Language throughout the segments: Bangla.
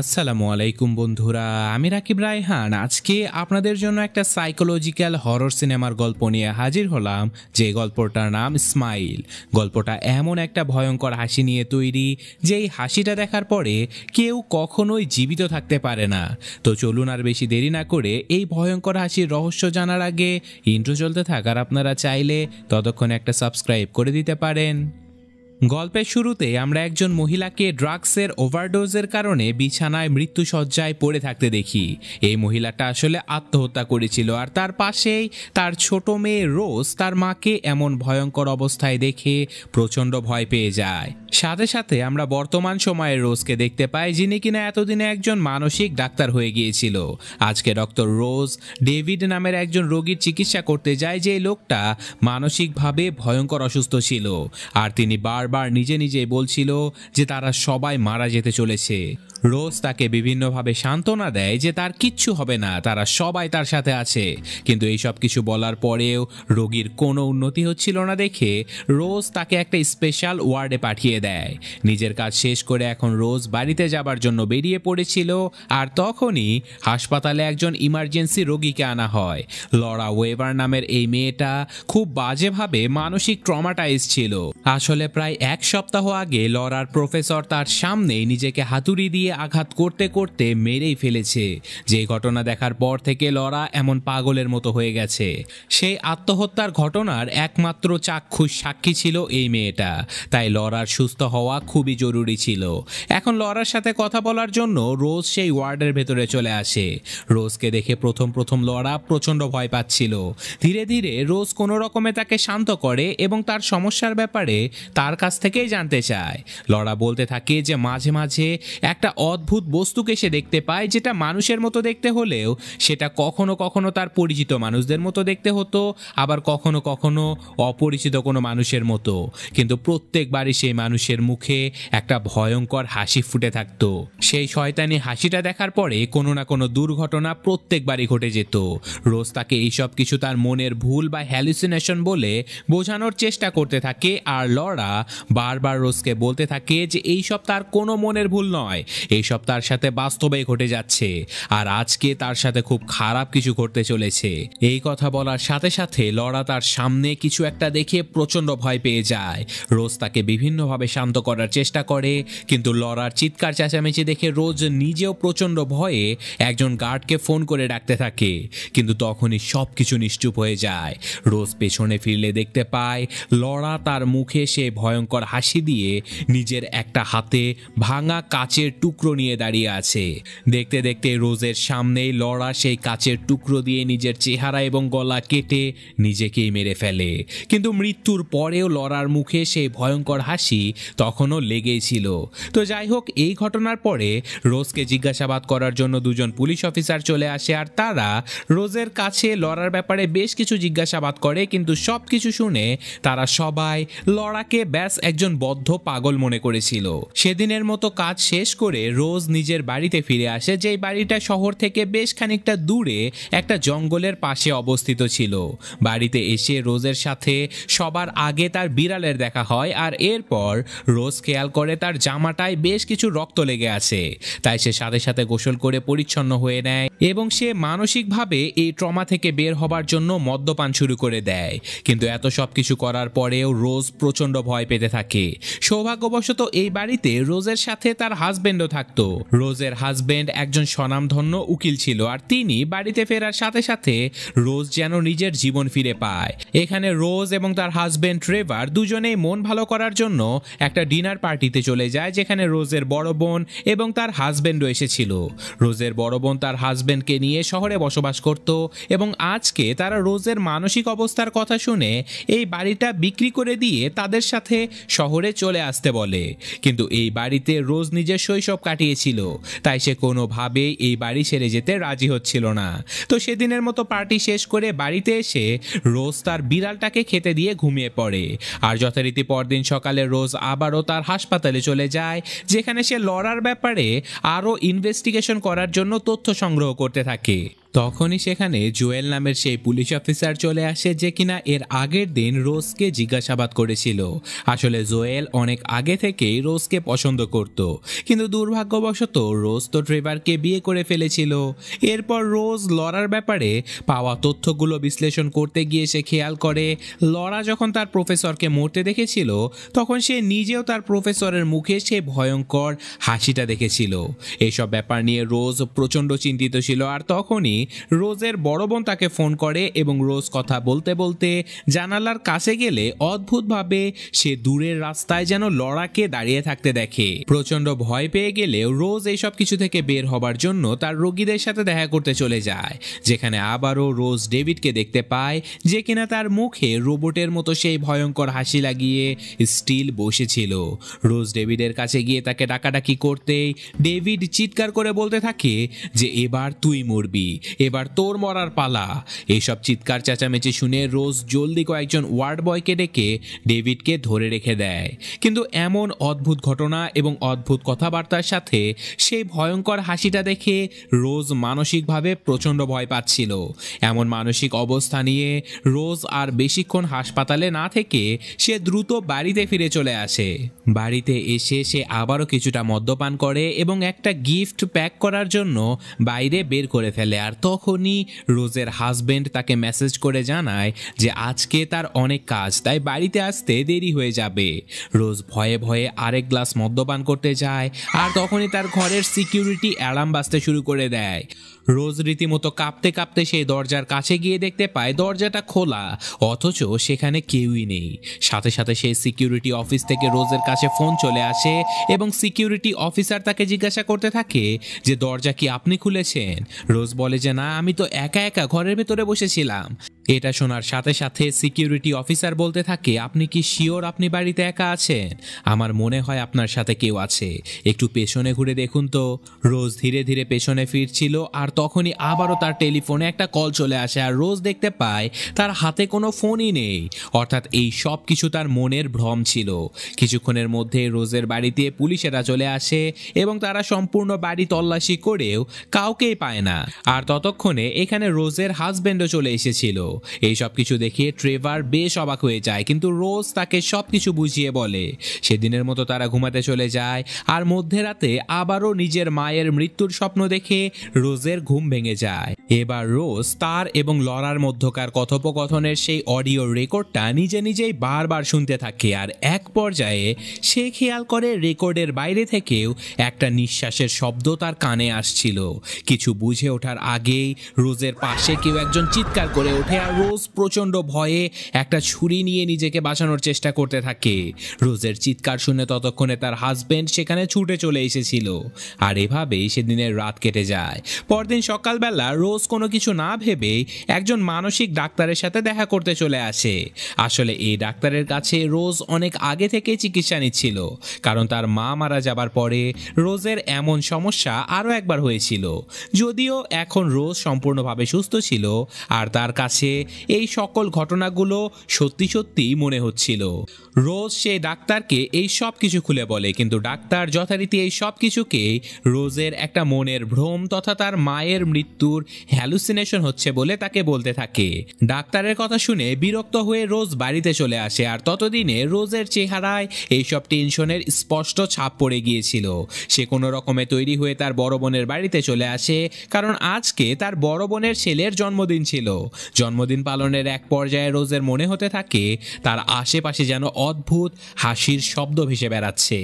আসসালামু আলাইকুম বন্ধুরা আমি রাকিব রায়হান আজকে আপনাদের জন্য একটা সাইকোলজিক্যাল হরর সিনেমার গল্প নিয়ে হাজির হলাম যে গল্পটার নাম স্মাইল গল্পটা এমন একটা ভয়ঙ্কর হাসি নিয়ে তৈরি যে এই হাসিটা দেখার পরে কেউ কখনোই জীবিত থাকতে পারে না তো চলুন আর বেশি দেরি না করে এই ভয়ঙ্কর হাসির রহস্য জানার আগে ইন্ট্রো চলতে থাকার আপনারা চাইলে ততক্ষণে একটা সাবস্ক্রাইব করে দিতে পারেন গল্পের শুরুতে আমরা একজন মহিলাকে ড্রাগসের ওভারডোজের কারণে বিছানায় মৃত্যুসজ্জায় পড়ে থাকতে দেখি এই মহিলাটা আসলে আত্মহত্যা করেছিল আর তার পাশেই তার ছোট মেয়ে রোজ তার মাকে এমন ভয়ঙ্কর অবস্থায় দেখে প্রচণ্ড ভয় পেয়ে যায় সাথে সাথে আমরা বর্তমান সময়ে রোজকে দেখতে পাই যিনি কিনা এতদিনে একজন মানসিক ডাক্তার হয়ে গিয়েছিল আজকে ডক্টর রোজ ডেভিড নামের একজন রোগীর চিকিৎসা করতে যায় যে লোকটা মানসিকভাবে ভয়ঙ্কর অসুস্থ ছিল আর তিনি বার বারবার নিজে নিজে বলছিল যে তারা সবাই মারা যেতে চলেছে রোজ তাকে বিভিন্নভাবে সান্ত্বনা দেয় যে তার কিচ্ছু হবে না তারা সবাই তার সাথে আছে কিন্তু এইসব কিছু বলার পরেও রোগীর কোনো উন্নতি হচ্ছিল না দেখে রোজ তাকে একটা স্পেশাল ওয়ার্ডে পাঠিয়ে দেয় নিজের কাজ শেষ করে এখন রোজ বাড়িতে যাবার জন্য বেরিয়ে পড়েছিল আর তখনই হাসপাতালে একজন ইমার্জেন্সি রোগীকে আনা হয় লরা ওয়েবার নামের এই মেয়েটা খুব বাজেভাবে মানসিক ট্রমাটাইজ ছিল আসলে প্রায় এক সপ্তাহ আগে লরার প্রফেসর তার সামনেই নিজেকে হাতুড়ি দিয়ে দিয়ে আঘাত করতে করতে মেরেই ফেলেছে যে ঘটনা দেখার পর থেকে লরা এমন পাগলের মতো হয়ে গেছে সেই আত্মহত্যার ঘটনার একমাত্র চাক্ষুষ সাক্ষী ছিল এই মেয়েটা তাই লরার সুস্থ হওয়া খুবই জরুরি ছিল এখন লরার সাথে কথা বলার জন্য রোজ সেই ওয়ার্ডের ভেতরে চলে আসে রোজকে দেখে প্রথম প্রথম লরা প্রচণ্ড ভয় পাচ্ছিল ধীরে ধীরে রোজ কোনো রকমে তাকে শান্ত করে এবং তার সমস্যার ব্যাপারে তার কাছ থেকেই জানতে চায় লরা বলতে থাকে যে মাঝে মাঝে একটা অদ্ভুত বস্তুকে সে দেখতে পায় যেটা মানুষের মতো দেখতে হলেও সেটা কখনো কখনো তার পরিচিত মানুষদের মতো দেখতে হতো আবার কখনো কখনো অপরিচিত কোনো মানুষের মতো কিন্তু প্রত্যেকবারই সেই মানুষের মুখে একটা ভয়ঙ্কর হাসি ফুটে থাকতো সেই শয়তানি হাসিটা দেখার পরে কোনো না কোনো দুর্ঘটনা প্রত্যেকবারই ঘটে যেত রোজ তাকে এইসব কিছু তার মনের ভুল বা হ্যালুসিনেশন বলে বোঝানোর চেষ্টা করতে থাকে আর লড়া বারবার রোজকে বলতে থাকে যে এইসব তার কোনো মনের ভুল নয় এইসব তার সাথে বাস্তবেই ঘটে যাচ্ছে আর আজকে তার সাথে খুব খারাপ কিছু ঘটতে চলেছে এই কথা বলার সাথে সাথে লরা তার সামনে কিছু একটা দেখে প্রচণ্ড ভয় পেয়ে যায় রোজ তাকে বিভিন্নভাবে শান্ত করার চেষ্টা করে কিন্তু লড়ার চিৎকার চেঁচামেচি দেখে রোজ নিজেও প্রচণ্ড ভয়ে একজন গার্ডকে ফোন করে ডাকতে থাকে কিন্তু তখনই সব কিছু নিশ্চুপ হয়ে যায় রোজ পেছনে ফিরলে দেখতে পায় লড়া তার মুখে সে ভয়ঙ্কর হাসি দিয়ে নিজের একটা হাতে ভাঙা কাচের টুকরো টুকরো নিয়ে দাঁড়িয়ে আছে দেখতে দেখতে রোজের সামনেই লড়া সেই কাচের টুকরো দিয়ে নিজের চেহারা এবং গলা কেটে নিজেকেই মেরে ফেলে কিন্তু মৃত্যুর পরেও লড়ার মুখে সেই ভয়ঙ্কর হাসি তখনও লেগেই ছিল তো যাই হোক এই ঘটনার পরে রোজকে জিজ্ঞাসাবাদ করার জন্য দুজন পুলিশ অফিসার চলে আসে আর তারা রোজের কাছে লড়ার ব্যাপারে বেশ কিছু জিজ্ঞাসাবাদ করে কিন্তু সব কিছু শুনে তারা সবাই লড়াকে ব্যাস একজন বদ্ধ পাগল মনে করেছিল সেদিনের মতো কাজ শেষ করে রোজ নিজের বাড়িতে ফিরে আসে যেই বাড়িটা শহর থেকে বেশ খানিকটা দূরে একটা জঙ্গলের পাশে অবস্থিত ছিল বাড়িতে এসে রোজের সাথে সবার আগে তার বিড়ালের দেখা হয় আর এরপর রোজ খেয়াল করে তার জামাটায় বেশ কিছু রক্ত লেগে আছে তাই সে সাথে সাথে গোসল করে পরিচ্ছন্ন হয়ে নেয় এবং সে মানসিকভাবে এই ট্রমা থেকে বের হবার জন্য মদ্যপান শুরু করে দেয় কিন্তু এত সব কিছু করার পরেও রোজ প্রচণ্ড ভয় পেতে থাকে সৌভাগ্যবশত এই বাড়িতে রোজের সাথে তার হাজব্যান্ডও থাকত রোজের হাজবেন্ড একজন স্বনামধন্য উকিল ছিল আর তিনি বাড়িতে ফেরার সাথে সাথে রোজ যেন নিজের জীবন ফিরে পায় এখানে রোজ এবং তার হাজবেন্ড ট্রেভার দুজনেই মন ভালো করার জন্য একটা ডিনার পার্টিতে চলে যায় যেখানে রোজের বড় বোন এবং তার হাজবেন্ডও এসেছিল রোজের বড় বোন তার হাজবেন্ডকে নিয়ে শহরে বসবাস করত এবং আজকে তারা রোজের মানসিক অবস্থার কথা শুনে এই বাড়িটা বিক্রি করে দিয়ে তাদের সাথে শহরে চলে আসতে বলে কিন্তু এই বাড়িতে রোজ নিজের শৈশব কাটিয়েছিল তাই সে কোনোভাবেই এই বাড়ি ছেড়ে যেতে রাজি হচ্ছিল না তো সেদিনের মতো পার্টি শেষ করে বাড়িতে এসে রোজ তার বিড়ালটাকে খেতে দিয়ে ঘুমিয়ে পড়ে আর যথারীতি পরদিন সকালে রোজ আবারও তার হাসপাতালে চলে যায় যেখানে সে লড়ার ব্যাপারে আরও ইনভেস্টিগেশন করার জন্য তথ্য সংগ্রহ করতে থাকে তখনই সেখানে জুয়েল নামের সেই পুলিশ অফিসার চলে আসে যে কিনা এর আগের দিন রোজকে জিজ্ঞাসাবাদ করেছিল আসলে জোয়েল অনেক আগে থেকেই রোজকে পছন্দ করত কিন্তু দুর্ভাগ্যবশত রোজ তো ট্রেভারকে বিয়ে করে ফেলেছিল এরপর রোজ লড়ার ব্যাপারে পাওয়া তথ্যগুলো বিশ্লেষণ করতে গিয়ে সে খেয়াল করে লরা যখন তার প্রফেসরকে মরতে দেখেছিল তখন সে নিজেও তার প্রফেসরের মুখে সে ভয়ঙ্কর হাসিটা দেখেছিল এসব ব্যাপার নিয়ে রোজ প্রচণ্ড চিন্তিত ছিল আর তখনই রোজের বড় বোন তাকে ফোন করে এবং রোজ কথা বলতে বলতে জানালার কাছে গেলে অদ্ভুতভাবে সে দূরের রাস্তায় যেন লড়াকে দাঁড়িয়ে থাকতে দেখে প্রচন্ড ভয় পেয়ে গেলেও রোজ এইসব কিছু থেকে বের হবার জন্য তার রোগীদের সাথে দেখা করতে চলে যায় যেখানে আবারও রোজ ডেভিডকে দেখতে পায় যে কিনা তার মুখে রোবটের মতো সেই ভয়ঙ্কর হাসি লাগিয়ে স্টিল বসেছিল রোজ ডেভিডের কাছে গিয়ে তাকে ডাকাডাকি করতেই ডেভিড চিৎকার করে বলতে থাকে যে এবার তুই মরবি এবার তোর মরার পালা এইসব চিৎকার চেঁচামেচি শুনে রোজ জলদি কয়েকজন ওয়ার্ড বয়কে ডেকে ডেভিডকে ধরে রেখে দেয় কিন্তু এমন অদ্ভুত ঘটনা এবং অদ্ভুত কথাবার্তার সাথে সেই ভয়ঙ্কর হাসিটা দেখে রোজ মানসিকভাবে প্রচণ্ড ভয় পাচ্ছিল এমন মানসিক অবস্থা নিয়ে রোজ আর বেশিক্ষণ হাসপাতালে না থেকে সে দ্রুত বাড়িতে ফিরে চলে আসে বাড়িতে এসে সে আবারও কিছুটা মদ্যপান করে এবং একটা গিফট প্যাক করার জন্য বাইরে বের করে ফেলে আর তখনই রোজের হাজব্যান্ড তাকে মেসেজ করে জানায় যে আজকে তার অনেক কাজ তাই বাড়িতে আসতে দেরি হয়ে যাবে রোজ ভয়ে ভয়ে আরেক গ্লাস মদ্যপান করতে যায় আর তখনই তার ঘরের সিকিউরিটি অ্যালার্ম বাজতে শুরু করে দেয় রোজ রীতিমতো কাঁপতে কাঁপতে সেই দরজার কাছে গিয়ে দেখতে পায় দরজাটা খোলা অথচ সেখানে কেউই নেই সাথে সাথে সেই সিকিউরিটি অফিস থেকে রোজের কাছে ফোন চলে আসে এবং সিকিউরিটি অফিসার তাকে জিজ্ঞাসা করতে থাকে যে দরজা কি আপনি খুলেছেন রোজ বলে যে না আমি তো একা একা ঘরের ভেতরে বসেছিলাম এটা শোনার সাথে সাথে সিকিউরিটি অফিসার বলতে থাকে আপনি কি শিওর আপনি বাড়িতে একা আছেন আমার মনে হয় আপনার সাথে কেউ আছে একটু পেছনে ঘুরে দেখুন তো রোজ ধীরে ধীরে পেছনে ফিরছিল আর তখনই আবারও তার টেলিফোনে একটা কল চলে আসে আর রোজ দেখতে পায় তার হাতে কোনো ফোনই নেই অর্থাৎ এই সব কিছু তার মনের ভ্রম ছিল কিছুক্ষণের মধ্যে রোজের বাড়িতে পুলিশেরা চলে আসে এবং তারা সম্পূর্ণ বাড়ি তল্লাশি করেও কাউকেই পায় না আর ততক্ষণে এখানে রোজের হাজব্যান্ডও চলে এসেছিল এই সব কিছু দেখে ট্রেভার বেশ অবাক হয়ে যায় কিন্তু রোজ তাকে সব কিছু বুঝিয়ে বলে সেদিনের মতো তারা ঘুমাতে চলে যায় আর মধ্যে রাতে আবারও নিজের মায়ের মৃত্যুর স্বপ্ন দেখে রোজের ঘুম ভেঙে যায় এবার রোজ তার এবং লরার মধ্যকার কথোপকথনের সেই অডিও রেকর্ডটা নিজে নিজেই বারবার শুনতে থাকে আর এক পর্যায়ে সে খেয়াল করে রেকর্ডের বাইরে থেকেও একটা নিঃশ্বাসের শব্দ তার কানে আসছিল কিছু বুঝে ওঠার আগেই রোজের পাশে কেউ একজন চিৎকার করে ওঠে রোজ প্রচণ্ড ভয়ে একটা ছুরি নিয়ে নিজেকে বাঁচানোর চেষ্টা করতে থাকে রোজের চিৎকার শুনে ততক্ষণে তার হাজবেন্ড সেখানে ছুটে চলে এসেছিল আর এভাবেই সেদিনের রাত কেটে যায় পরদিন সকালবেলা রোজ কোনো কিছু না ভেবে একজন মানসিক ডাক্তারের সাথে দেখা করতে চলে আসে আসলে এই ডাক্তারের কাছে রোজ অনেক আগে থেকে চিকিৎসা নিচ্ছিল কারণ তার মা মারা যাবার পরে রোজের এমন সমস্যা আরও একবার হয়েছিল যদিও এখন রোজ সম্পূর্ণভাবে সুস্থ ছিল আর তার কাছে এই সকল ঘটনাগুলো সত্যি সত্যি মনে হচ্ছিল রোজ সেই ডাক্তারকে এই সব কিছু খুলে বলে কিন্তু ডাক্তার যথারীতি এই সব কিছুকে রোজের একটা মনের ভ্রম তথা তার মায়ের মৃত্যুর হ্যালুসিনেশন হচ্ছে বলে তাকে বলতে থাকে ডাক্তারের কথা শুনে বিরক্ত হয়ে রোজ বাড়িতে চলে আসে আর ততদিনে রোজের চেহারায় এইসব টেনশনের স্পষ্ট ছাপ পড়ে গিয়েছিল সে কোনো রকমে তৈরি হয়ে তার বড় বোনের বাড়িতে চলে আসে কারণ আজকে তার বড় বোনের ছেলের জন্মদিন ছিল জন্মদিন পালনের এক পর্যায়ে রোজের মনে হতে থাকে তার আশেপাশে যেন অদ্ভুত হাসির শব্দ ভেসে বেড়াচ্ছে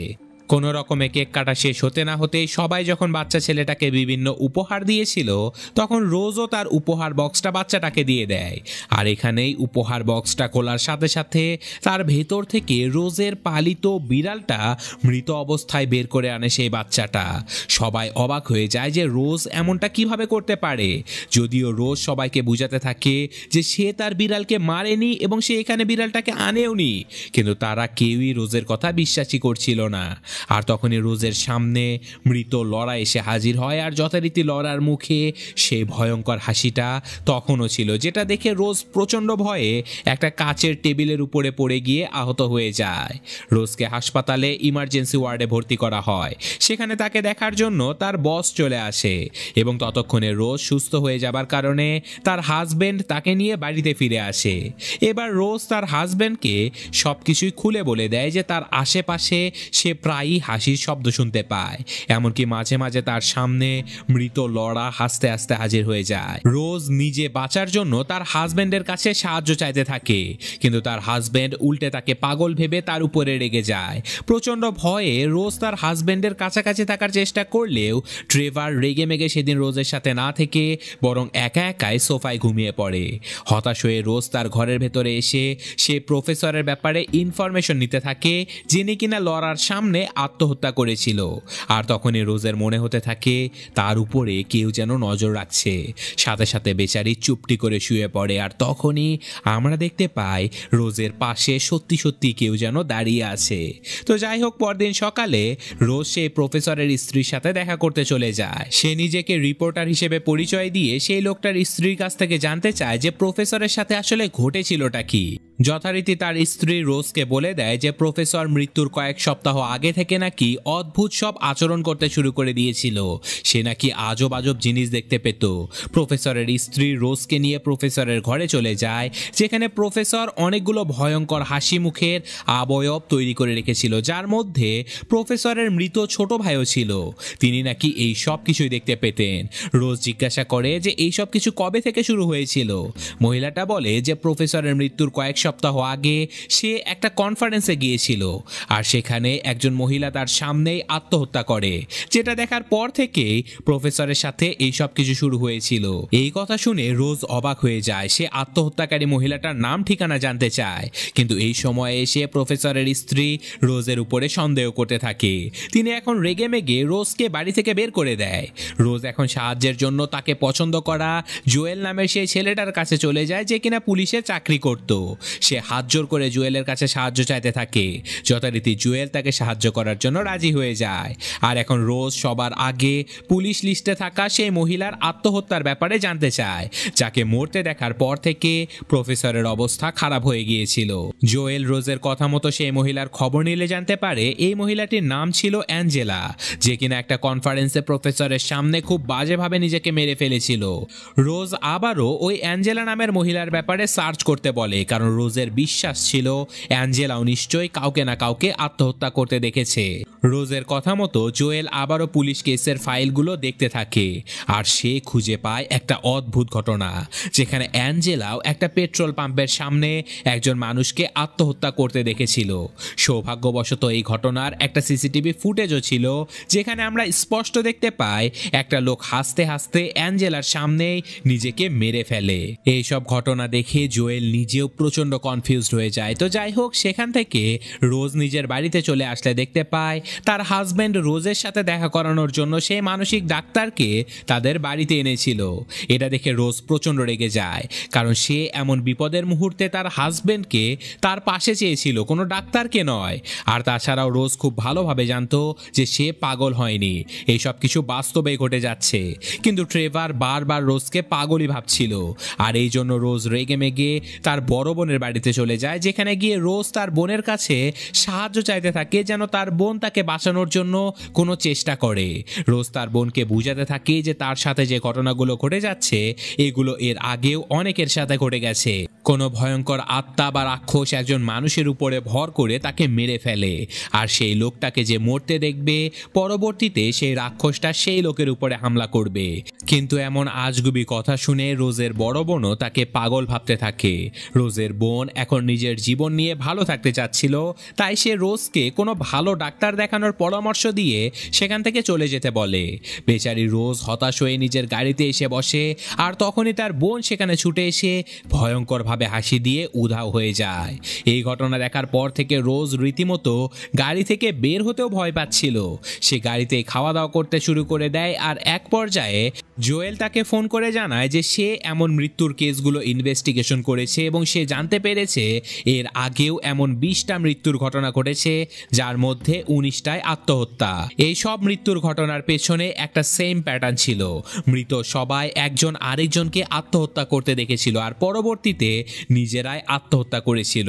কোনো রকমে কেক কাটা শেষ হতে না হতে সবাই যখন বাচ্চা ছেলেটাকে বিভিন্ন উপহার দিয়েছিল তখন রোজও তার উপহার বক্সটা বাচ্চাটাকে দিয়ে দেয় আর এখানেই উপহার বক্সটা খোলার সাথে সাথে তার ভেতর থেকে রোজের পালিত বিড়ালটা মৃত অবস্থায় বের করে আনে সেই বাচ্চাটা সবাই অবাক হয়ে যায় যে রোজ এমনটা কিভাবে করতে পারে যদিও রোজ সবাইকে বুঝাতে থাকে যে সে তার বিড়ালকে মারেনি এবং সে এখানে বিড়ালটাকে আনেওনি কিন্তু তারা কেউই রোজের কথা বিশ্বাসই করছিল না আর তখনই রোজের সামনে মৃত লড়া এসে হাজির হয় আর যথারীতি লড়ার মুখে সেই ভয়ঙ্কর হাসিটা তখনও ছিল যেটা দেখে রোজ প্রচণ্ড ভয়ে একটা কাচের টেবিলের উপরে পড়ে গিয়ে আহত হয়ে যায় রোজকে হাসপাতালে ইমার্জেন্সি ওয়ার্ডে ভর্তি করা হয় সেখানে তাকে দেখার জন্য তার বস চলে আসে এবং ততক্ষণে রোজ সুস্থ হয়ে যাবার কারণে তার হাজব্যান্ড তাকে নিয়ে বাড়িতে ফিরে আসে এবার রোজ তার হাজব্যান্ডকে সব কিছুই খুলে বলে দেয় যে তার আশেপাশে সে প্রায় প্রায়ই হাসির শব্দ শুনতে পায় এমনকি মাঝে মাঝে তার সামনে মৃত লড়া হাসতে হাসতে হাজির হয়ে যায় রোজ নিজে বাঁচার জন্য তার হাজব্যান্ডের কাছে সাহায্য চাইতে থাকে কিন্তু তার হাজব্যান্ড উল্টে তাকে পাগল ভেবে তার উপরে রেগে যায় প্রচন্ড ভয়ে রোজ তার হাজব্যান্ডের কাছাকাছি থাকার চেষ্টা করলেও ট্রেভার রেগে মেগে সেদিন রোজের সাথে না থেকে বরং একা একাই সোফায় ঘুমিয়ে পড়ে হতাশ হয়ে রোজ তার ঘরের ভেতরে এসে সে প্রফেসরের ব্যাপারে ইনফরমেশন নিতে থাকে যিনি কিনা লড়ার সামনে আত্মহত্যা করেছিল আর তখনই রোজের মনে হতে থাকে তার উপরে কেউ যেন নজর রাখছে সাথে সাথে বেচারি চুপটি করে শুয়ে পড়ে আর তখনই আমরা দেখতে পাই রোজের পাশে সত্যি সত্যি কেউ যেন দাঁড়িয়ে আছে তো যাই হোক পরদিন সকালে রোজ সেই প্রফেসরের স্ত্রীর সাথে দেখা করতে চলে যায় সে নিজেকে রিপোর্টার হিসেবে পরিচয় দিয়ে সেই লোকটার স্ত্রীর কাছ থেকে জানতে চায় যে প্রফেসরের সাথে আসলে ঘটেছিলটা কি যথারীতি তার স্ত্রী রোজকে বলে দেয় যে প্রফেসর মৃত্যুর কয়েক সপ্তাহ আগে থেকে নাকি অদ্ভুত সব আচরণ করতে শুরু করে দিয়েছিল সে নাকি আজব আজব জিনিস দেখতে পেত প্রফেসরের স্ত্রী রোজকে নিয়ে প্রফেসরের ঘরে চলে যায় যেখানে প্রফেসর অনেকগুলো ভয়ঙ্কর হাসি মুখের আবয়ব তৈরি করে রেখেছিল যার মধ্যে প্রফেসরের মৃত ছোট ভাইও ছিল তিনি নাকি এই সব কিছুই দেখতে পেতেন রোজ জিজ্ঞাসা করে যে এই সব কিছু কবে থেকে শুরু হয়েছিল মহিলাটা বলে যে প্রফেসরের মৃত্যুর কয়েক সপ্তাহ আগে সে একটা কনফারেন্সে গিয়েছিল আর সেখানে একজন মহিলা তার সামনেই আত্মহত্যা করে যেটা দেখার পর থেকেই প্রফেসরের সাথে এই সব কিছু শুরু হয়েছিল এই কথা শুনে রোজ অবাক হয়ে যায় সে আত্মহত্যাকারী মহিলাটার নাম ঠিকানা জানতে চায় কিন্তু এই সময়ে এসে প্রফেসরের স্ত্রী রোজের উপরে সন্দেহ করতে থাকে তিনি এখন রেগে মেগে রোজকে বাড়ি থেকে বের করে দেয় রোজ এখন সাহায্যের জন্য তাকে পছন্দ করা জোয়েল নামের সেই ছেলেটার কাছে চলে যায় যে কিনা পুলিশে চাকরি করত সে হাত জোর করে জুয়েলের কাছে সাহায্য চাইতে থাকে যথারীতি জুয়েল তাকে সাহায্য করার জন্য রাজি হয়ে যায় আর এখন রোজ সবার আগে পুলিশ লিস্টে থাকা সেই মহিলার আত্মহত্যার ব্যাপারে জানতে চায় যাকে মরতে দেখার পর থেকে প্রফেসরের অবস্থা খারাপ হয়ে গিয়েছিল জোয়েল রোজের কথা মতো সেই মহিলার খবর নিলে জানতে পারে এই মহিলাটির নাম ছিল অ্যাঞ্জেলা যে কিনা একটা কনফারেন্সে প্রফেসরের সামনে খুব বাজেভাবে নিজেকে মেরে ফেলেছিল রোজ আবারও ওই অ্যাঞ্জেলা নামের মহিলার ব্যাপারে সার্চ করতে বলে কারণ রোজ রোজের বিশ্বাস ছিল অ্যাঞ্জেলাও নিশ্চয়ই কাউকে না কাউকে আত্মহত্যা করতে দেখেছে রোজের কথা মতো জোয়েল আবারও পুলিশ কেসের ফাইলগুলো দেখতে থাকে আর সে খুঁজে পায় একটা অদ্ভুত ঘটনা যেখানে অ্যাঞ্জেলাও একটা পেট্রোল পাম্পের সামনে একজন মানুষকে আত্মহত্যা করতে দেখেছিল সৌভাগ্যবশত এই ঘটনার একটা সিসিটিভি ফুটেজও ছিল যেখানে আমরা স্পষ্ট দেখতে পাই একটা লোক হাসতে হাসতে অ্যাঞ্জেলার সামনেই নিজেকে মেরে ফেলে এইসব ঘটনা দেখে জোয়েল নিজেও প্রচণ্ড কনফিউজড হয়ে যায় তো যাই হোক সেখান থেকে রোজ নিজের বাড়িতে চলে আসলে দেখতে পায় তার হাজব্যান্ড রোজের সাথে দেখা করানোর জন্য সেই মানসিক ডাক্তারকে তাদের বাড়িতে এনেছিল এটা দেখে রোজ প্রচণ্ড রেগে যায় কারণ সে এমন বিপদের মুহূর্তে তার হাজব্যান্ডকে তার পাশে চেয়েছিল কোনো ডাক্তারকে নয় আর তাছাড়াও রোজ খুব ভালোভাবে জানতো যে সে পাগল হয়নি এইসব কিছু বাস্তবে ঘটে যাচ্ছে কিন্তু ট্রেভার বারবার রোজকে পাগলই ভাবছিল আর এই জন্য রোজ রেগে মেগে তার বড় বোনের বোনের বাড়িতে চলে যায় যেখানে গিয়ে রোজ তার বোনের কাছে সাহায্য চাইতে থাকে যেন তার বোন তাকে বাঁচানোর জন্য কোনো চেষ্টা করে রোজ তার বোনকে বুঝাতে থাকে যে তার সাথে যে ঘটনাগুলো ঘটে যাচ্ছে এগুলো এর আগেও অনেকের সাথে ঘটে গেছে কোনো ভয়ঙ্কর আত্মা বা রাক্ষস একজন মানুষের উপরে ভর করে তাকে মেরে ফেলে আর সেই লোকটাকে যে মরতে দেখবে পরবর্তীতে সেই রাক্ষসটা সেই লোকের উপরে হামলা করবে কিন্তু এমন আজগুবি কথা শুনে রোজের বড় বোনও তাকে পাগল ভাবতে থাকে রোজের বোন বোন এখন নিজের জীবন নিয়ে ভালো থাকতে চাচ্ছিল তাই সে রোজকে কোনো ভালো ডাক্তার দেখানোর পরামর্শ দিয়ে সেখান থেকে চলে যেতে বলে বেচারি রোজ হতাশ হয়ে নিজের গাড়িতে এসে বসে আর তখনই তার বোন সেখানে ছুটে এসে ভয়ঙ্করভাবে হাসি দিয়ে উধাও হয়ে যায় এই ঘটনা দেখার পর থেকে রোজ রীতিমতো গাড়ি থেকে বের হতেও ভয় পাচ্ছিল সে গাড়িতে খাওয়া দাওয়া করতে শুরু করে দেয় আর এক পর্যায়ে জোয়েল তাকে ফোন করে জানায় যে সে এমন মৃত্যুর কেসগুলো ইনভেস্টিগেশন করেছে এবং সে জানতে পেরেছে এর আগেও এমন বিশটা মৃত্যুর ঘটনা ঘটেছে যার মধ্যে উনিশটায় আত্মহত্যা এই সব মৃত্যুর ঘটনার পেছনে একটা সেম প্যাটার্ন ছিল মৃত সবাই একজন আরেকজনকে আত্মহত্যা করতে দেখেছিল আর পরবর্তীতে নিজেরাই আত্মহত্যা করেছিল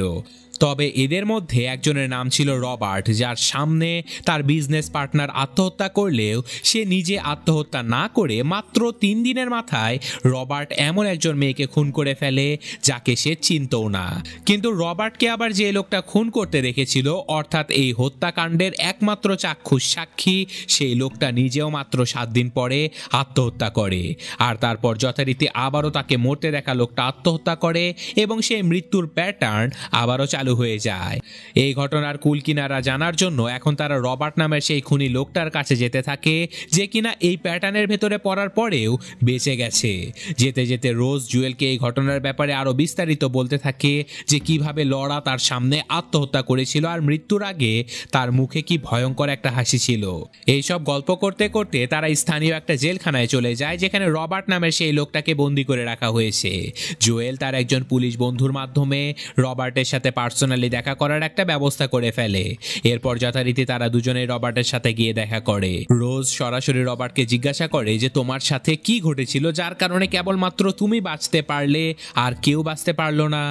তবে এদের মধ্যে একজনের নাম ছিল রবার্ট যার সামনে তার বিজনেস পার্টনার আত্মহত্যা করলেও সে নিজে আত্মহত্যা না করে মাত্র তিন দিনের মাথায় রবার্ট এমন একজন মেয়েকে খুন করে ফেলে যাকে সে চিনতও না কিন্তু রবার্টকে আবার যে লোকটা খুন করতে দেখেছিল অর্থাৎ এই হত্যাকাণ্ডের একমাত্র চাক্ষুষ সাক্ষী সেই লোকটা নিজেও মাত্র সাত দিন পরে আত্মহত্যা করে আর তারপর যথারীতি আবারও তাকে মরতে দেখা লোকটা আত্মহত্যা করে এবং সেই মৃত্যুর প্যাটার্ন আবারও চালু চালু হয়ে যায় এই ঘটনার কুলকিনারা জানার জন্য এখন তারা রবার্ট নামের সেই খুনি লোকটার কাছে যেতে থাকে যে কিনা এই প্যাটার্নের ভেতরে পড়ার পরেও বেঁচে গেছে যেতে যেতে রোজ জুয়েলকে এই ঘটনার ব্যাপারে আরও বিস্তারিত বলতে থাকে যে কিভাবে লড়া তার সামনে আত্মহত্যা করেছিল আর মৃত্যুর আগে তার মুখে কি ভয়ঙ্কর একটা হাসি ছিল এইসব গল্প করতে করতে তারা স্থানীয় একটা জেলখানায় চলে যায় যেখানে রবার্ট নামের সেই লোকটাকে বন্দি করে রাখা হয়েছে জুয়েল তার একজন পুলিশ বন্ধুর মাধ্যমে রবার্টের সাথে পার্স পার্সোনালি দেখা করার একটা ব্যবস্থা করে ফেলে এরপর যথারীতি তারা দুজনে রবার্টের সাথে গিয়ে দেখা করে রোজ সরাসরি রবার্টকে জিজ্ঞাসা করে যে তোমার সাথে কি ঘটেছিল যার কারণে কেবলমাত্র তুমি বাঁচতে পারলে আর কেউ বাঁচতে পারলো না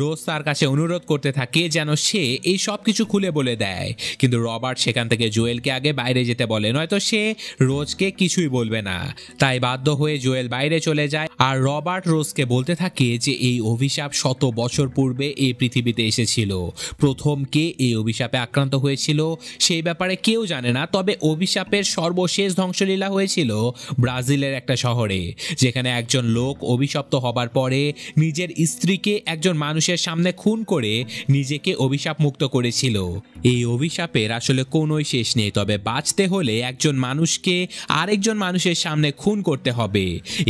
রোজ তার কাছে অনুরোধ করতে থাকে যেন সে এই সব কিছু খুলে বলে দেয় কিন্তু রবার্ট সেখান থেকে জুয়েলকে আগে বাইরে যেতে বলে নয়তো সে রোজকে কিছুই বলবে না তাই বাধ্য হয়ে জুয়েল বাইরে চলে যায় আর রবার্ট রোজকে বলতে থাকে যে এই অভিশাপ শত বছর পূর্বে এই পৃথিবীতে এসেছে হয়েছিল প্রথম কে এই অভিশাপে আক্রান্ত হয়েছিল সেই ব্যাপারে কেউ জানে না তবে অভিশাপের সর্বশেষ ধ্বংসলীলা হয়েছিল ব্রাজিলের একটা শহরে যেখানে একজন লোক অভিশপ্ত হবার পরে নিজের স্ত্রীকে একজন মানুষের সামনে খুন করে নিজেকে অভিশাপ মুক্ত করেছিল এই অভিশাপের আসলে কোনোই শেষ নেই তবে বাঁচতে হলে একজন মানুষকে আরেকজন মানুষের সামনে খুন করতে হবে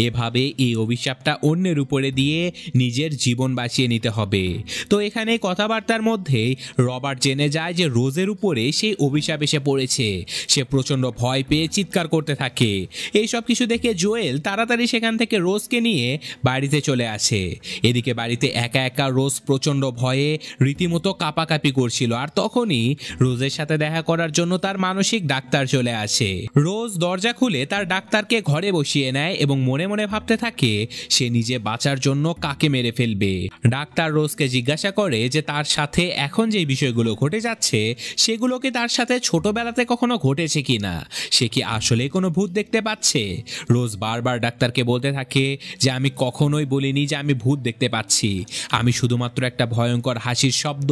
এভাবে এই অভিশাপটা অন্যের উপরে দিয়ে নিজের জীবন বাঁচিয়ে নিতে হবে তো এখানে কথা কথাবার্তার মধ্যেই রবার্ট জেনে যায় যে রোজের উপরে সেই অভিশাপ এসে পড়েছে সে প্রচণ্ড ভয় পেয়ে চিৎকার করতে থাকে এই সব কিছু দেখে জোয়েল তাড়াতাড়ি সেখান থেকে রোজকে নিয়ে বাড়িতে চলে আসে এদিকে বাড়িতে একা একা রোজ প্রচণ্ড ভয়ে রীতিমতো কাপাকাপি করছিল আর তখনই রোজের সাথে দেখা করার জন্য তার মানসিক ডাক্তার চলে আসে রোজ দরজা খুলে তার ডাক্তারকে ঘরে বসিয়ে নেয় এবং মনে মনে ভাবতে থাকে সে নিজে বাঁচার জন্য কাকে মেরে ফেলবে ডাক্তার রোজকে জিজ্ঞাসা করে যে তার তার সাথে এখন যে বিষয়গুলো ঘটে যাচ্ছে সেগুলোকে তার সাথে ছোটবেলাতে কখনো ঘটেছে কি না সে কি আসলে কোনো ভূত দেখতে পাচ্ছে রোজ বারবার ডাক্তারকে বলতে থাকে যে আমি কখনোই বলিনি যে আমি ভূত দেখতে পাচ্ছি আমি শুধুমাত্র একটা ভয়ঙ্কর হাসির শব্দ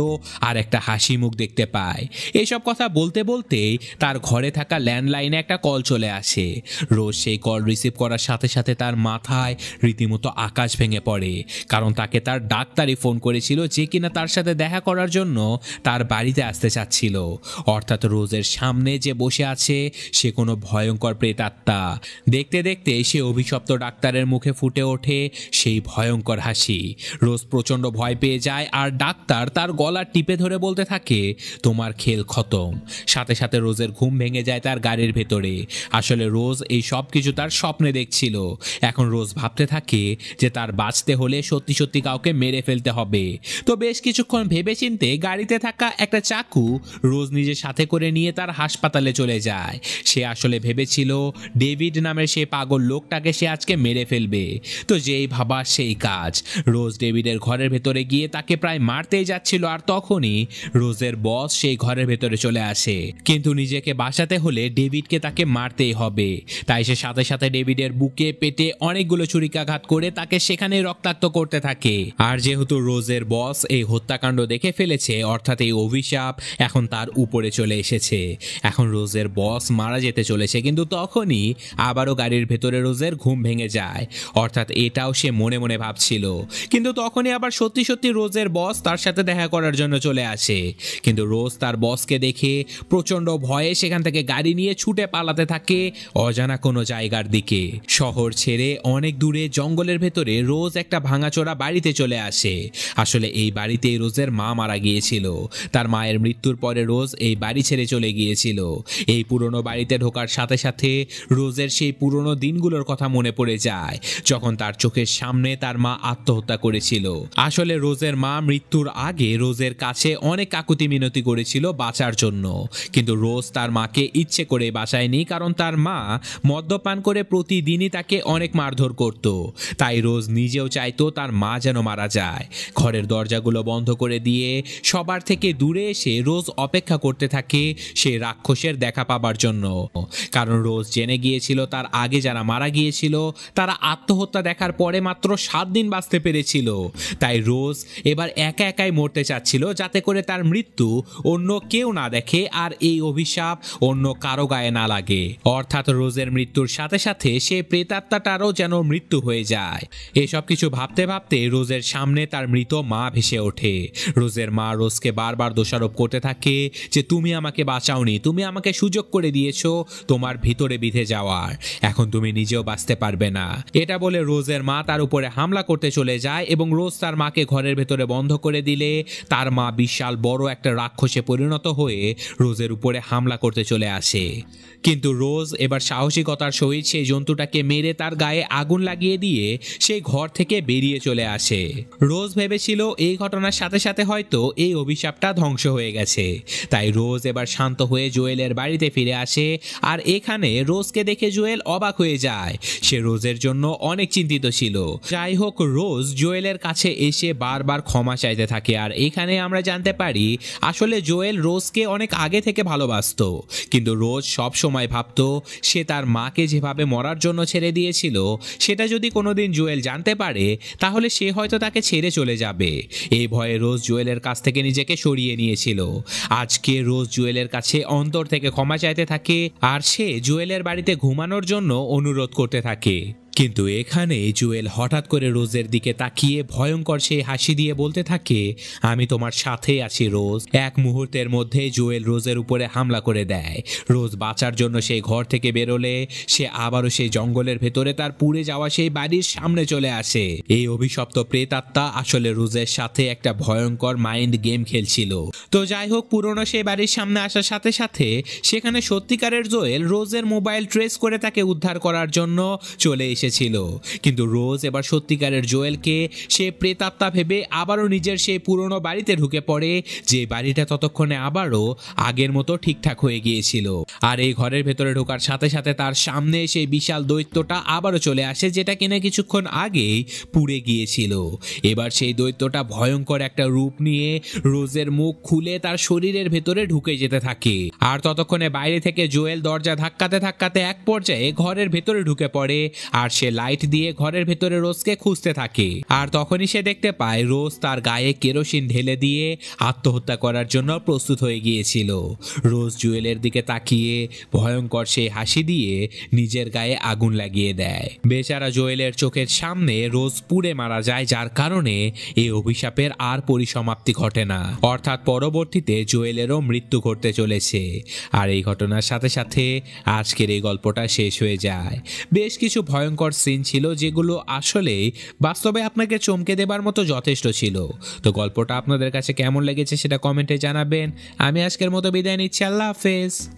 আর একটা হাসি মুখ দেখতে পাই এসব কথা বলতে বলতেই তার ঘরে থাকা ল্যান্ডলাইনে একটা কল চলে আসে রোজ সেই কল রিসিভ করার সাথে সাথে তার মাথায় রীতিমতো আকাশ ভেঙে পড়ে কারণ তাকে তার ডাক্তারই ফোন করেছিল যে কিনা তার সাথে দেখা করার জন্য তার বাড়িতে আসতে চাচ্ছিল অর্থাৎ রোজের সামনে যে বসে আছে সে কোনো ভয়ঙ্কর প্রেতাত্মা দেখতে দেখতে সে অভিশপ্ত ডাক্তারের মুখে ফুটে ওঠে সেই ভয়ঙ্কর হাসি রোজ প্রচণ্ড ভয় পেয়ে যায় আর ডাক্তার তার গলা টিপে ধরে বলতে থাকে তোমার খেল খতম সাথে সাথে রোজের ঘুম ভেঙে যায় তার গাড়ির ভেতরে আসলে রোজ এই সব কিছু তার স্বপ্নে দেখছিল এখন রোজ ভাবতে থাকে যে তার বাঁচতে হলে সত্যি সত্যি কাউকে মেরে ফেলতে হবে তো বেশ কিছুক্ষণ কিছুক্ষণ ভেবেচিন্তে গাড়িতে থাকা একটা চাকু রোজ নিজের সাথে করে নিয়ে তার হাসপাতালে চলে যায় সে আসলে ভেবেছিল ডেভিড নামের সে পাগল লোকটাকে সে আজকে মেরে ফেলবে তো যেই ভাবা সেই কাজ রোজ ডেভিডের ঘরের ভেতরে গিয়ে তাকে প্রায় মারতেই যাচ্ছিল আর তখনই রোজের বস সেই ঘরের ভেতরে চলে আসে কিন্তু নিজেকে বাঁচাতে হলে ডেভিডকে তাকে মারতেই হবে তাই সে সাথে সাথে ডেভিডের বুকে পেটে অনেকগুলো ছুরিকাঘাত করে তাকে সেখানে রক্তাক্ত করতে থাকে আর যেহেতু রোজের বস এই হত্যাকাণ্ড কর্মকাণ্ড দেখে ফেলেছে অর্থাৎ এই অভিশাপ এখন তার উপরে চলে এসেছে এখন রোজের বস মারা যেতে চলেছে কিন্তু তখনই আবারও গাড়ির ভেতরে রোজের ঘুম ভেঙে যায় অর্থাৎ এটাও সে মনে মনে ভাবছিল কিন্তু তখনই আবার সত্যি সত্যি রোজের বস তার সাথে দেখা করার জন্য চলে আসে কিন্তু রোজ তার বসকে দেখে প্রচণ্ড ভয়ে সেখান থেকে গাড়ি নিয়ে ছুটে পালাতে থাকে অজানা কোনো জায়গার দিকে শহর ছেড়ে অনেক দূরে জঙ্গলের ভেতরে রোজ একটা ভাঙাচোরা বাড়িতে চলে আসে আসলে এই বাড়িতে রোজের রোজের মা মারা গিয়েছিল তার মায়ের মৃত্যুর পরে রোজ এই বাড়ি ছেড়ে চলে গিয়েছিল এই পুরনো বাড়িতে ঢোকার সাথে সাথে রোজের সেই পুরনো দিনগুলোর কথা মনে পড়ে যায় যখন তার চোখের সামনে তার মা আত্মহত্যা করেছিল আসলে রোজের মা মৃত্যুর আগে রোজের কাছে অনেক কাকুতি মিনতি করেছিল বাঁচার জন্য কিন্তু রোজ তার মাকে ইচ্ছে করে বাঁচায়নি কারণ তার মা মদ্যপান করে প্রতিদিনই তাকে অনেক মারধর করত তাই রোজ নিজেও চাইতো তার মা যেন মারা যায় ঘরের দরজাগুলো বন্ধ করে করে দিয়ে সবার থেকে দূরে এসে রোজ অপেক্ষা করতে থাকে সে রাক্ষসের দেখা পাবার জন্য কারণ রোজ জেনে গিয়েছিল তার আগে যারা মারা গিয়েছিল তারা আত্মহত্যা দেখার পরে মাত্র সাত দিন বাঁচতে পেরেছিল তাই রোজ এবার একা একাই মরতে চাচ্ছিল যাতে করে তার মৃত্যু অন্য কেউ না দেখে আর এই অভিশাপ অন্য কারো গায়ে না লাগে অর্থাৎ রোজের মৃত্যুর সাথে সাথে সে প্রেতাত্মাটারও যেন মৃত্যু হয়ে যায় এসব কিছু ভাবতে ভাবতে রোজের সামনে তার মৃত মা ভেসে ওঠে রোজের মা রোজকে বারবার দোষারোপ করতে থাকে যে তুমি আমাকে বাঁচাওনি তুমি আমাকে সুযোগ করে দিয়েছো তোমার ভিতরে বিধে যাওয়ার এখন তুমি নিজেও বাঁচতে পারবে না এটা বলে রোজের মা তার উপরে হামলা করতে চলে যায় এবং রোজ তার মাকে ঘরের ভেতরে বন্ধ করে দিলে তার মা বিশাল বড় একটা রাক্ষসে পরিণত হয়ে রোজের উপরে হামলা করতে চলে আসে কিন্তু রোজ এবার সাহসিকতার সহিত সেই জন্তুটাকে মেরে তার গায়ে আগুন লাগিয়ে দিয়ে সেই ঘর থেকে বেরিয়ে চলে আসে রোজ ভেবেছিল এই ঘটনার সাথে সাথে যাতে হয়তো এই অভিশাপটা ধ্বংস হয়ে গেছে তাই রোজ এবার শান্ত হয়ে জুয়েলের বাড়িতে ফিরে আসে আর এখানে রোজকে দেখে জুয়েল অবাক হয়ে যায় সে রোজের জন্য অনেক চিন্তিত ছিল যাই হোক রোজ জুয়েলের কাছে এসে বারবার ক্ষমা চাইতে থাকে আর এখানে আমরা জানতে পারি আসলে জোয়েল রোজকে অনেক আগে থেকে ভালোবাসত কিন্তু রোজ সব সময় ভাবত সে তার মাকে যেভাবে মরার জন্য ছেড়ে দিয়েছিল সেটা যদি কোনোদিন জুয়েল জানতে পারে তাহলে সে হয়তো তাকে ছেড়ে চলে যাবে এই ভয়ে রোজ রোজ জুয়েলের কাছ থেকে নিজেকে সরিয়ে নিয়েছিল আজকে রোজ জুয়েলের কাছে অন্তর থেকে ক্ষমা চাইতে থাকে আর সে জুয়েলের বাড়িতে ঘুমানোর জন্য অনুরোধ করতে থাকে কিন্তু এখানে জুয়েল হঠাৎ করে রোজের দিকে তাকিয়ে ভয়ঙ্কর সেই হাসি দিয়ে বলতে থাকে আমি তোমার সাথে আছি রোজ এক মুহূর্তের মধ্যে জুয়েল রোজের উপরে হামলা করে দেয় রোজ বাঁচার জন্য সেই ঘর থেকে বেরোলে সে আবারও সেই জঙ্গলের ভেতরে তার পুড়ে যাওয়া সেই বাড়ির সামনে চলে আসে এই অভিশপ্ত প্রেতাত্মা আসলে রোজের সাথে একটা ভয়ঙ্কর মাইন্ড গেম খেলছিল তো যাই হোক পুরনো সেই বাড়ির সামনে আসার সাথে সাথে সেখানে সত্যিকারের জোয়েল রোজের মোবাইল ট্রেস করে তাকে উদ্ধার করার জন্য চলে এসে এসেছিল কিন্তু রোজ এবার সত্যিকারের জোয়েলকে সে প্রেতাত্মা ভেবে আবারও নিজের সেই পুরনো বাড়িতে ঢুকে পড়ে যে বাড়িটা ততক্ষণে আবারও আগের মতো ঠিকঠাক হয়ে গিয়েছিল আর এই ঘরের ভেতরে ঢোকার সাথে সাথে তার সামনে সেই বিশাল দৈত্যটা আবারও চলে আসে যেটা কিনা কিছুক্ষণ আগেই পুড়ে গিয়েছিল এবার সেই দৈত্যটা ভয়ঙ্কর একটা রূপ নিয়ে রোজের মুখ খুলে তার শরীরের ভেতরে ঢুকে যেতে থাকে আর ততক্ষণে বাইরে থেকে জোয়েল দরজা ধাক্কাতে ধাক্কাতে এক পর্যায়ে ঘরের ভেতরে ঢুকে পড়ে আর সে লাইট দিয়ে ঘরের ভেতরে রোজকে খুঁজতে থাকে আর তখনই সে দেখতে পায় রোজ তার গায়ে কেরোসিন ঢেলে দিয়ে আত্মহত্যা করার জন্য প্রস্তুত হয়ে গিয়েছিল রোজ জুয়েলের দিকে তাকিয়ে ভয়ঙ্কর সেই হাসি দিয়ে নিজের গায়ে আগুন লাগিয়ে দেয় বেচারা জুয়েলের চোখের সামনে রোজ পুড়ে মারা যায় যার কারণে এই অভিশাপের আর পরিসমাপ্তি ঘটে না অর্থাৎ পরবর্তীতে জুয়েলেরও মৃত্যু ঘটতে চলেছে আর এই ঘটনার সাথে সাথে আজকের এই গল্পটা শেষ হয়ে যায় বেশ কিছু ভয়ঙ্কর ভয়ঙ্কর সিন ছিল যেগুলো আসলে বাস্তবে আপনাকে চমকে দেবার মতো যথেষ্ট ছিল তো গল্পটা আপনাদের কাছে কেমন লেগেছে সেটা কমেন্টে জানাবেন আমি আজকের মতো বিদায় নিচ্ছি আল্লাহ হাফেজ